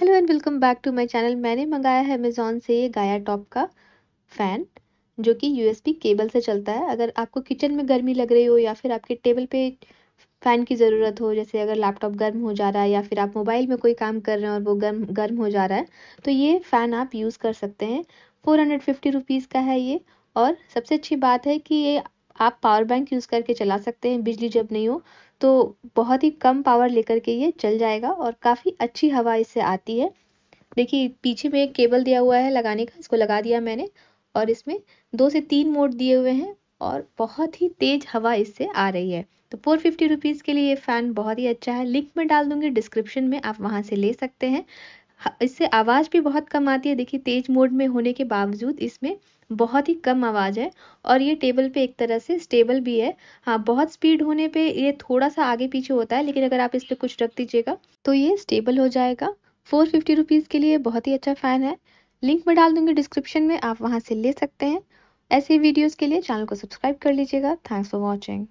hello and welcome back to my channel मैंने मंगाया है अमेज़ोन से ये गाया टॉप का फ़ैन जो कि यूएसबी केबल से चलता है अगर आपको किचन में गर्मी लग रही हो या फिर आपके टेबल पे फ़ैन की ज़रूरत हो जैसे अगर लैपटॉप गर्म हो जा रहा है या फिर आप मोबाइल में कोई काम कर रहे हैं और वो गर्म गर्म हो जा रहा है तो ये फ़ैन आप यूज़ कर सकते हैं फोर हंड्रेड फिफ्टी रुपीज़ का है ये और सबसे अच्छी बात है कि ये आप पावर बैंक यूज़ करके चला सकते हैं बिजली जब नहीं हो तो बहुत ही कम पावर लेकर के ये चल जाएगा और काफ़ी अच्छी हवा इससे आती है देखिए पीछे में एक केबल दिया हुआ है लगाने का इसको लगा दिया मैंने और इसमें दो से तीन मोड दिए हुए हैं और बहुत ही तेज़ हवा इससे आ रही है तो फोर फिफ्टी रुपीज़ के लिए ये फ़ैन बहुत ही अच्छा है लिंक में डाल दूंगी डिस्क्रिप्शन में आप वहां से ले सकते हैं हाँ, इससे आवाज़ भी बहुत कम आती है देखिए तेज मोड में होने के बावजूद इसमें बहुत ही कम आवाज़ है और ये टेबल पे एक तरह से स्टेबल भी है हाँ बहुत स्पीड होने पे ये थोड़ा सा आगे पीछे होता है लेकिन अगर आप इस पर कुछ रख दीजिएगा तो ये स्टेबल हो जाएगा फोर फिफ्टी रुपीज़ के लिए बहुत ही अच्छा फ़ैन है लिंक में डाल दूंगी डिस्क्रिप्शन में आप वहाँ से ले सकते हैं ऐसे वीडियोज़ के लिए चैनल को सब्सक्राइब कर लीजिएगा थैंक्स फॉर वॉचिंग